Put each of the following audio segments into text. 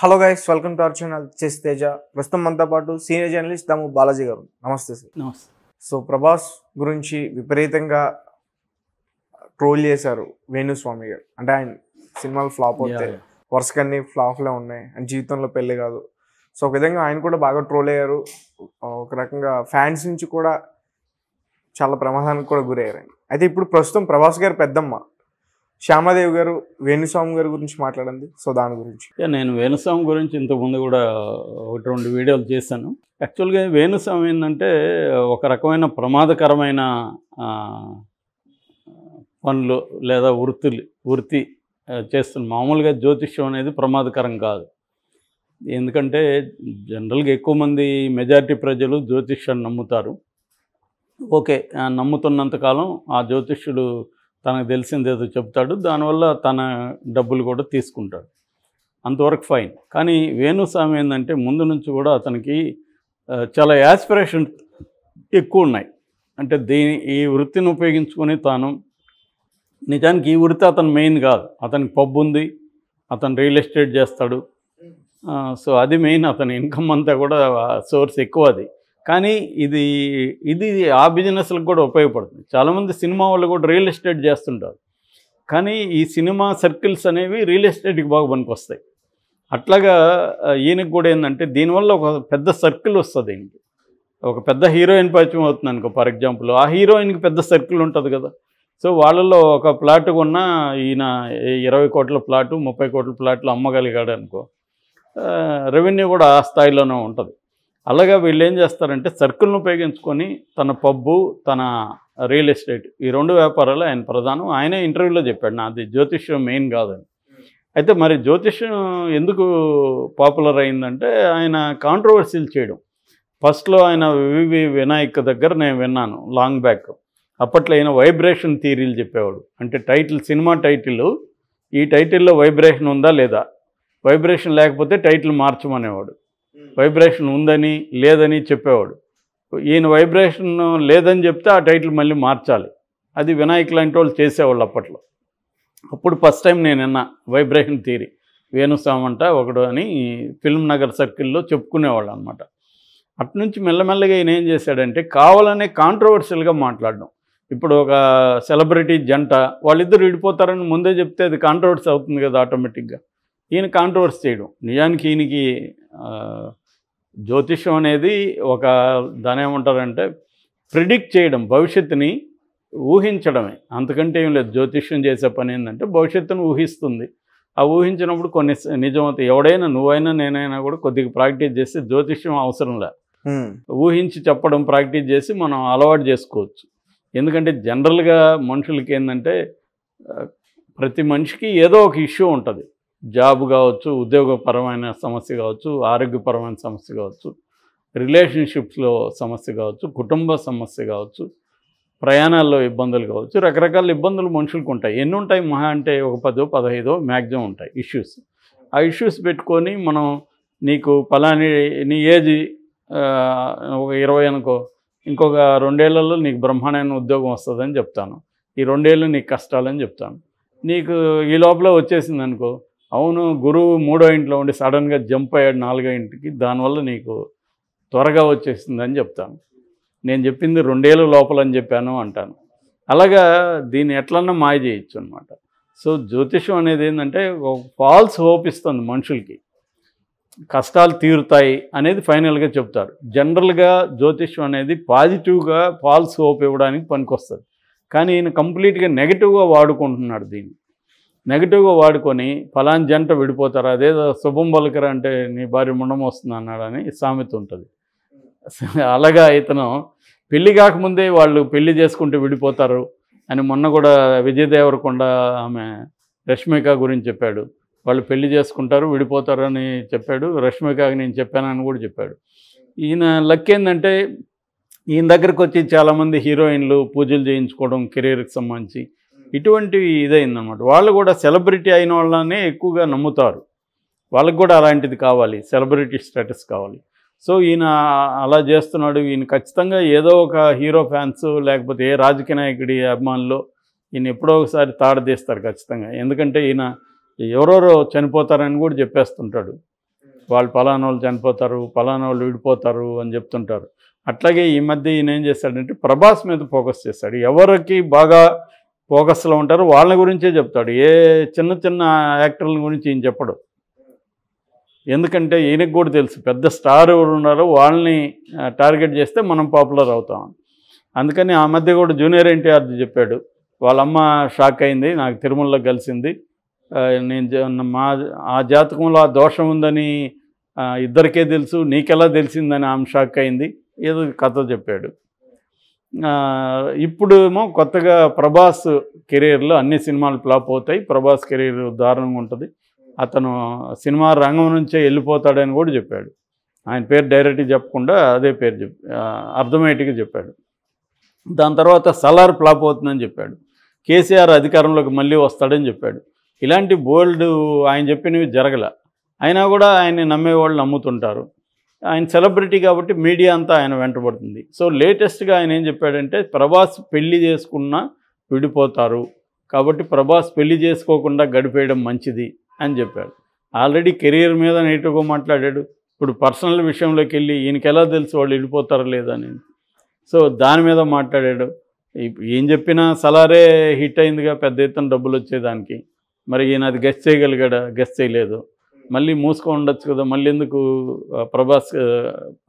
hello guys welcome to our channel చేస్ తేజ ప్రస్తుతం మనతో పాటు సీనియర్ జర్నలిస్ట్ దాము బాలాజీ గారు నమస్తే సార్ నమస్తే సో ప్రభాస్ గురించి విపరీతంగా ట్రోల్ చేశారు వేణుస్వామి గారు అంటే ఆయన సినిమాలు ఫ్లాప్ అవుతాయి వరుసకన్నీ ఫ్లాప్లే ఉన్నాయి అండ్ జీవితంలో పెళ్ళి కాదు సో ఒక విధంగా ఆయన కూడా బాగా ట్రోల్ అయ్యారు ఒక రకంగా ఫ్యాన్స్ నుంచి కూడా చాలా ప్రమాదానికి కూడా గురయ్యారు అయితే ఇప్పుడు ప్రస్తుతం ప్రభాస్ గారు పెద్దమ్మ శ్యామాదేవి గారు వేణుస్వామి గారి గురించి మాట్లాడండి సో దాని గురించి నేను వేణుస్వామి గురించి ఇంతకుముందు కూడా ఒకటి రెండు వీడియోలు చేశాను యాక్చువల్గా వేణుస్వామి ఏంటంటే ఒక రకమైన ప్రమాదకరమైన పనులు లేదా వృత్తులు వృత్తి చేస్తుంది మామూలుగా జ్యోతిష్యం అనేది ప్రమాదకరం కాదు ఎందుకంటే జనరల్గా ఎక్కువ మంది మెజారిటీ ప్రజలు జ్యోతిష్యాన్ని నమ్ముతారు ఓకే నమ్ముతున్నంతకాలం ఆ జ్యోతిష్యుడు తనకు తెలిసింది ఏదో చెప్తాడు దానివల్ల తన డబ్బులు కూడా తీసుకుంటాడు అంతవరకు ఫైన్ కానీ వేణుస్వామి ఏంటంటే ముందు నుంచి కూడా అతనికి చాలా యాస్పిరేషన్ ఎక్కువ ఉన్నాయి అంటే దీని ఈ వృత్తిని ఉపయోగించుకొని తాను నిజానికి ఈ వృత్తి అతను మెయిన్ కాదు అతనికి పబ్ ఉంది అతను రియల్ ఎస్టేట్ చేస్తాడు సో అది మెయిన్ అతని ఇన్కమ్ అంతా కూడా సోర్స్ ఎక్కువ అది కానీ ఇది ఇది ఆ బిజినెస్లకు కూడా ఉపయోగపడుతుంది చాలామంది సినిమా వాళ్ళు కూడా రియల్ ఎస్టేట్ చేస్తుంటారు కానీ ఈ సినిమా సర్కిల్స్ అనేవి రియల్ ఎస్టేట్కి బాగా పనికొస్తాయి అట్లాగా ఈయనకు కూడా ఏంటంటే దీనివల్ల ఒక పెద్ద సర్కిల్ వస్తుంది ఈయనకి ఒక పెద్ద హీరోయిన్ పరిచయం అవుతుంది అనుకో ఫర్ ఎగ్జాంపుల్ ఆ హీరోయిన్కి పెద్ద సర్కిల్ ఉంటుంది కదా సో వాళ్ళల్లో ఒక ప్లాట్ కొన్న ఈయన ఇరవై కోట్ల ప్లాటు ముప్పై కోట్ల ప్లాట్లు అమ్మగలిగాడు అనుకో రెవెన్యూ కూడా ఆ స్థాయిలోనే ఉంటుంది అలాగా వీళ్ళు ఏం చేస్తారంటే సర్కిల్ను ఉపయోగించుకొని తన పబ్బు తన రియల్ ఎస్టేట్ ఈ రెండు వ్యాపారాలు ఆయన ప్రధానం ఆయనే ఇంటర్వ్యూలో చెప్పాడు నాది జ్యోతిష్యం మెయిన్ కాదని అయితే మరి జ్యోతిష్యం ఎందుకు పాపులర్ అయిందంటే ఆయన కాంట్రవర్సీలు చేయడం ఫస్ట్లో ఆయన వివి వినాయక్ దగ్గర నేను విన్నాను లాంగ్ బ్యాక్ అప్పట్లో ఆయన వైబ్రేషన్ థీరీలు చెప్పేవాడు అంటే టైటిల్ సినిమా టైటిల్ ఈ టైటిల్లో వైబ్రేషన్ ఉందా లేదా వైబ్రేషన్ లేకపోతే టైటిల్ మార్చమనేవాడు వైబ్రేషన్ ఉందని లేదని చెప్పేవాడు ఈయన వైబ్రేషన్ లేదని చెప్తే ఆ టైటిల్ మళ్ళీ మార్చాలి అది వినాయక్ లాంటి వాళ్ళు చేసేవాళ్ళు అప్పట్లో అప్పుడు ఫస్ట్ టైం నేను విన్నా వైబ్రేషన్ థియరీ వేణుస్వామంట ఒకడు అని ఫిల్మ్ నగర్ సర్కిల్లో చెప్పుకునేవాళ్ళు అనమాట అట్నుంచి మెల్లమెల్లగా ఈయన ఏం చేశాడంటే కావాలనే కాంట్రవర్షియల్గా మాట్లాడడం ఇప్పుడు ఒక సెలబ్రిటీ జంట వాళ్ళిద్దరు విడిపోతారని ముందే చెప్తే అది కాంట్రవర్సీ అవుతుంది కదా ఆటోమేటిక్గా ఈయన కాంట్రవర్సీ చేయడం నిజానికి ఈయనకి జ్యోతిషం అనేది ఒక దాని ఏమంటారంటే ప్రిడిక్ట్ చేయడం భవిష్యత్తుని ఊహించడమే అంతకంటే ఏం లేదు జ్యోతిష్యం చేసే పని ఏంటంటే భవిష్యత్తును ఊహిస్తుంది ఆ ఊహించినప్పుడు కొన్ని నిజం ఎవడైనా నువ్వైనా నేనైనా కూడా కొద్దిగా ప్రాక్టీస్ చేస్తే జ్యోతిష్యం అవసరంలా ఊహించి చెప్పడం ప్రాక్టీస్ చేసి మనం అలవాటు చేసుకోవచ్చు ఎందుకంటే జనరల్గా మనుషులకి ఏంటంటే ప్రతి మనిషికి ఏదో ఒక ఇష్యూ ఉంటుంది జాబ్ కావచ్చు ఉద్యోగపరమైన సమస్య కావచ్చు ఆరోగ్యపరమైన సమస్య కావచ్చు రిలేషన్షిప్స్లో సమస్య కావచ్చు కుటుంబ సమస్య కావచ్చు ప్రయాణాల్లో ఇబ్బందులు కావచ్చు రకరకాల ఇబ్బందులు మనుషులకు ఉంటాయి ఎన్ని ఉంటాయి మహా అంటే ఒక పదో పదహైదో మ్యాక్సిమం ఉంటాయి ఇష్యూస్ ఆ ఇష్యూస్ పెట్టుకొని మనం నీకు పలాని నీ ఏజ్ ఒక ఇరవై అనుకో ఇంకొక రెండేళ్లలో నీకు బ్రహ్మాండమైన ఉద్యోగం వస్తుందని చెప్తాను ఈ రెండేళ్ళు నీకు కష్టాలని చెప్తాను నీకు ఈ లోపల వచ్చేసింది అనుకో అవును గురువు మూడో ఇంట్లో ఉండి సడన్గా జంప్ అయ్యాడు నాలుగో ఇంటికి దానివల్ల నీకు త్వరగా వచ్చేసిందని చెప్తాను నేను చెప్పింది రెండేళ్ళు లోపల అని చెప్పాను అంటాను అలాగా దీన్ని ఎట్లన్నా మాయ చేయొచ్చు అనమాట సో జ్యోతిషం అనేది ఏంటంటే ఫాల్స్ హోప్ ఇస్తుంది మనుషులకి కష్టాలు తీరుతాయి అనేది ఫైనల్గా చెప్తారు జనరల్గా జ్యోతిష్యం అనేది పాజిటివ్గా ఫాల్స్ హోప్ ఇవ్వడానికి పనికొస్తుంది కానీ ఈయన కంప్లీట్గా నెగిటివ్గా వాడుకుంటున్నాడు దీన్ని నెగిటివ్గా వాడుకొని ఫలాన్ జంట విడిపోతారు అదేదో శుభం బలకర అంటే నీ భార్య ముండం వస్తుంది అన్నాడని సామెత ఉంటుంది అలాగా ఇతను పెళ్లి కాకముందే వాళ్ళు పెళ్లి చేసుకుంటూ విడిపోతారు అని మొన్న కూడా విజయ్ దేవరకొండ ఆమె రష్మిక గురించి చెప్పాడు వాళ్ళు పెళ్లి చేసుకుంటారు విడిపోతారు అని చెప్పాడు రష్మికకి నేను చెప్పానని కూడా చెప్పాడు ఈయన లక్ ఏంటంటే ఈయన దగ్గరకు వచ్చి చాలామంది హీరోయిన్లు పూజలు చేయించుకోవడం కెరీర్కి సంబంధించి ఇటువంటివి ఇదైందనమాట వాళ్ళు కూడా సెలబ్రిటీ అయిన వాళ్ళనే ఎక్కువగా నమ్ముతారు వాళ్ళకి కూడా అలాంటిది కావాలి సెలబ్రిటీ స్టేటస్ కావాలి సో ఈయన అలా చేస్తున్నాడు ఈయన ఖచ్చితంగా ఏదో ఒక హీరో ఫ్యాన్స్ లేకపోతే ఏ రాజకీయ నాయకుడి అభిమానులు ఈయన ఎప్పుడో ఒకసారి తాడదీస్తారు ఖచ్చితంగా ఎందుకంటే ఈయన ఎవరెవరో చనిపోతారని కూడా చెప్పేస్తుంటాడు వాళ్ళు పలానా వాళ్ళు చనిపోతారు పలానా వాళ్ళు విడిపోతారు అని చెప్తుంటారు అట్లాగే ఈ మధ్య ఈయన ఏం చేశాడంటే ప్రభాస్ మీద ఫోకస్ చేశాడు ఎవరికి బాగా ఫోకస్లో ఉంటారు వాళ్ళ గురించే చెప్తాడు ఏ చిన్న చిన్న యాక్టర్ల గురించి ఈయన చెప్పడు ఎందుకంటే ఈయనకు కూడా తెలుసు పెద్ద స్టార్ ఎవరు ఉన్నారో వాళ్ళని టార్గెట్ చేస్తే మనం పాపులర్ అవుతాం అందుకని ఆ మధ్య కూడా జూనియర్ ఎన్టీఆర్ చెప్పాడు వాళ్ళమ్మ షాక్ అయింది నాకు తిరుమలలో కలిసింది నేను మా ఆ జాతకంలో ఆ దోషం ఉందని ఇద్దరికే తెలుసు నీకెలా తెలిసిందని ఆమె షాక్ అయింది ఏదో కథ చెప్పాడు ఇప్పుడేమో కొత్తగా ప్రభాస్ కెరీర్లో అన్ని సినిమాలు ఫ్లాప్ అవుతాయి ప్రభాస్ కెరీర్ దారుణంగా ఉంటుంది అతను సినిమా రంగం నుంచే వెళ్ళిపోతాడని కూడా చెప్పాడు ఆయన పేరు డైరెక్ట్గా చెప్పకుండా అదే పేరు చెప్ అర్థమయ్యేటిగా చెప్పాడు దాని తర్వాత సలార్ ఫ్లాప్ అవుతుందని చెప్పాడు కేసీఆర్ అధికారంలోకి మళ్ళీ వస్తాడని చెప్పాడు ఇలాంటి బోల్డ్ ఆయన చెప్పినవి జరగల అయినా కూడా ఆయన్ని నమ్మేవాళ్ళు నమ్ముతుంటారు ఆయన సెలబ్రిటీ కాబట్టి మీడియా అంతా ఆయన వెంటబడుతుంది సో లేటెస్ట్గా ఆయన ఏం చెప్పాడంటే ప్రభాస్ పెళ్లి చేసుకున్నా విడిపోతారు కాబట్టి ప్రభాస్ పెళ్లి చేసుకోకుండా గడిపేయడం మంచిది అని చెప్పాడు ఆల్రెడీ కెరీర్ మీద నెగిటివ్గా మాట్లాడాడు ఇప్పుడు పర్సనల్ విషయంలోకి వెళ్ళి ఈయనకి ఎలా తెలుసు వాళ్ళు లేదా లేదని సో దాని మీద మాట్లాడాడు ఏం చెప్పినా సలారే హిట్ అయిందిగా పెద్ద ఎత్తున డబ్బులు వచ్చేదానికి మరి ఈయన అది గెస్ట్ చేయగలిగాడా గెస్ట్ చేయలేదు మళ్ళీ మూసుకో ఉండొచ్చు కదా మళ్ళీ ఎందుకు ప్రభాస్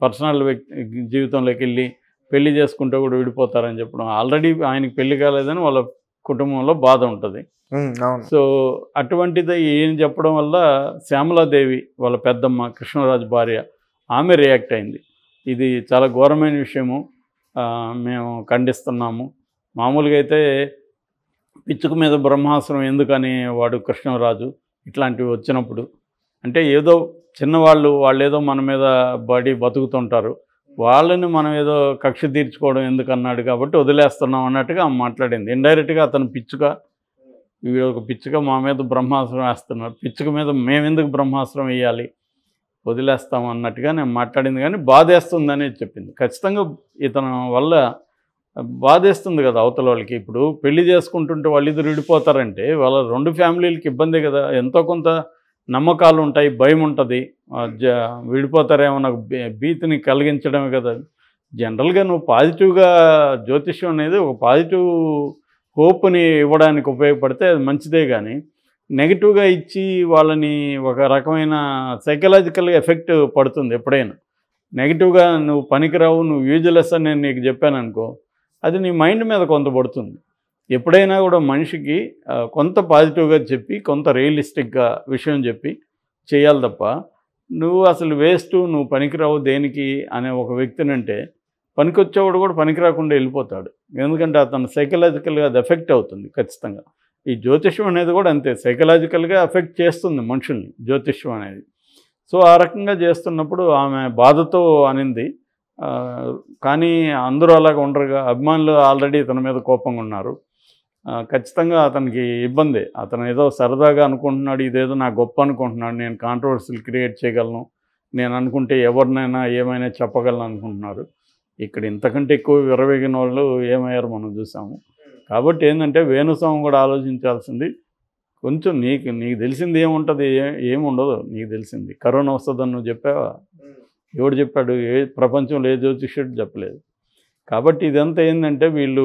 పర్సనల్ వ్యక్తి జీవితంలోకి వెళ్ళి పెళ్లి చేసుకుంటే కూడా విడిపోతారని చెప్పడం ఆల్రెడీ ఆయనకి పెళ్లి కాలేదని వాళ్ళ కుటుంబంలో బాధ ఉంటుంది సో అటువంటిది ఏం చెప్పడం వల్ల శ్యామలాదేవి వాళ్ళ పెద్దమ్మ కృష్ణరాజు భార్య ఆమె రియాక్ట్ అయింది ఇది చాలా ఘోరమైన విషయము మేము ఖండిస్తున్నాము మామూలుగా అయితే పిచ్చుకు మీద బ్రహ్మాసనం ఎందుకని వాడు కృష్ణరాజు ఇట్లాంటివి వచ్చినప్పుడు అంటే ఏదో చిన్నవాళ్ళు వాళ్ళు ఏదో మన మీద బడి బతుకుతుంటారు వాళ్ళని మనం ఏదో కక్ష తీర్చుకోవడం ఎందుకు అన్నాడు కాబట్టి వదిలేస్తున్నాం అన్నట్టుగా ఆమె మాట్లాడింది ఇండైరెక్ట్గా అతను పిచ్చుక వీడు ఒక పిచ్చుక మా మీద బ్రహ్మాస్త్రం వేస్తున్నారు పిచ్చుక మీద మేమెందుకు బ్రహ్మాస్త్రం వేయాలి వదిలేస్తాం అన్నట్టుగా నేను మాట్లాడింది కానీ బాధేస్తుందని చెప్పింది ఖచ్చితంగా ఇతను వల్ల బాధేస్తుంది కదా అవతల వాళ్ళకి ఇప్పుడు పెళ్లి చేసుకుంటుంటే వాళ్ళిద్దరు విడిపోతారంటే వాళ్ళ రెండు ఫ్యామిలీలకి ఇబ్బంది కదా ఎంతో కొంత నమ్మకాలు ఉంటాయి భయం ఉంటుంది విడిపోతారేమో నాకు భీతిని కలిగించడమే కదా జనరల్గా నువ్వు పాజిటివ్గా జ్యోతిష్యం అనేది ఒక పాజిటివ్ హోప్ని ఇవ్వడానికి ఉపయోగపడితే అది మంచిదే కానీ నెగిటివ్గా ఇచ్చి వాళ్ళని ఒక రకమైన సైకలాజికల్గా ఎఫెక్ట్ పడుతుంది ఎప్పుడైనా నెగిటివ్గా నువ్వు పనికిరావు నువ్వు యూజ్లెస్ అని నేను నీకు చెప్పాను అనుకో అది నీ మైండ్ మీద కొంత పడుతుంది ఎప్పుడైనా కూడా మనిషికి కొంత పాజిటివ్గా చెప్పి కొంత రియలిస్టిక్గా విషయం చెప్పి చేయాలి తప్ప నువ్వు అసలు వేస్ట్ నువ్వు పనికిరావు దేనికి అనే ఒక వ్యక్తిని అంటే పనికొచ్చేవాడు కూడా పనికిరాకుండా వెళ్ళిపోతాడు ఎందుకంటే అతను సైకలాజికల్గా అది ఎఫెక్ట్ అవుతుంది ఖచ్చితంగా ఈ జ్యోతిష్యం అనేది కూడా అంతే సైకలాజికల్గా ఎఫెక్ట్ చేస్తుంది మనుషుల్ని జ్యోతిష్యం అనేది సో ఆ రకంగా చేస్తున్నప్పుడు ఆమె బాధతో అనింది కానీ అందరూ అలాగ ఉండరుగా అభిమానులు ఆల్రెడీ తన మీద కోపంగా ఉన్నారు ఖచ్చితంగా అతనికి ఇబ్బంది అతను ఏదో సరదాగా అనుకుంటున్నాడు ఇదేదో నా గొప్ప అనుకుంటున్నాడు నేను కాంట్రవర్సీలు క్రియేట్ చేయగలను నేను అనుకుంటే ఎవరినైనా ఏమైనా చెప్పగలను అనుకుంటున్నారు ఇక్కడ ఇంతకంటే ఎక్కువ విరవేగిన వాళ్ళు ఏమయ్యారు మనం చూసాము కాబట్టి ఏంటంటే వేణుస్వామి కూడా ఆలోచించాల్సింది కొంచెం నీకు నీకు తెలిసింది ఏముంటుంది ఏముండదు నీకు తెలిసింది కరోనా వస్తుందని నువ్వు చెప్పావా ఎవడు చెప్పాడు ఏ ప్రపంచంలో ఏ జ్యోతిష్యుడు చెప్పలేదు కాబట్టి ఇదంతా ఏంటంటే వీళ్ళు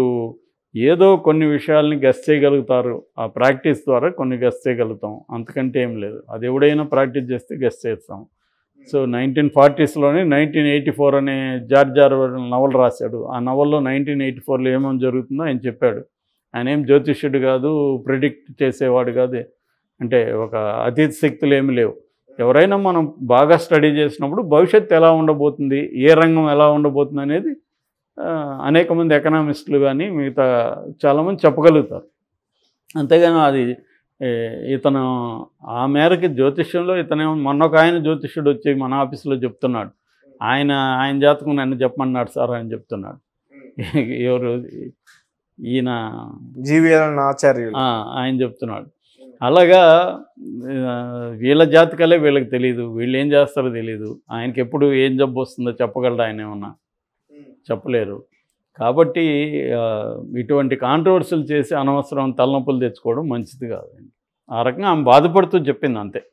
ఏదో కొన్ని విషయాల్ని గెస్ చేయగలుగుతారు ఆ ప్రాక్టీస్ ద్వారా కొన్ని గెస్ చేయగలుగుతాం అంతకంటే ఏం లేదు అది ఎవడైనా ప్రాక్టీస్ చేస్తే గెస్ చేస్తాం సో నైన్టీన్ ఫార్టీస్లోనే నైన్టీన్ ఎయిటీ ఫోర్ అనే జార్జ్ జార్వర్ నవల్ రాశాడు ఆ నవల్లో నైన్టీన్ ఎయిటీ ఫోర్లో ఏమేమి జరుగుతుందో ఆయన చెప్పాడు ఆయన ఏం జ్యోతిష్యుడు కాదు ప్రిడిక్ట్ చేసేవాడు కాదు అంటే ఒక అతీత శక్తులు ఏమి లేవు ఎవరైనా మనం బాగా స్టడీ చేసినప్పుడు భవిష్యత్తు ఎలా ఉండబోతుంది ఏ రంగం ఎలా ఉండబోతుంది అనేది అనేక మంది ఎకనామిస్టులు కానీ మిగతా చాలామంది చెప్పగలుగుతారు అంతేగాని అది ఇతను ఆ మేరకి జ్యోతిష్యంలో ఇతనే మొన్న ఒక ఆయన జ్యోతిష్యుడు వచ్చి మన ఆఫీసులో చెప్తున్నాడు ఆయన ఆయన జాతకం నన్ను చెప్పమన్నాడు సార్ అని చెప్తున్నాడు ఎవరు ఈయన జీవీఎల్ ఆచార్యులు ఆయన చెప్తున్నాడు అలాగా వీళ్ళ జాతకాలే వీళ్ళకి తెలియదు వీళ్ళు ఏం చేస్తారో తెలియదు ఆయనకి ఎప్పుడు ఏం జబ్బు వస్తుందో చెప్పగలడు ఆయన ఏమన్నా చెప్పలేరు కాబట్టి ఇటువంటి కాంట్రవర్సీలు చేసి అనవసరం తలనొప్పులు తెచ్చుకోవడం మంచిది కాదండి ఆ రకంగా ఆమె బాధపడుతూ చెప్పింది అంతే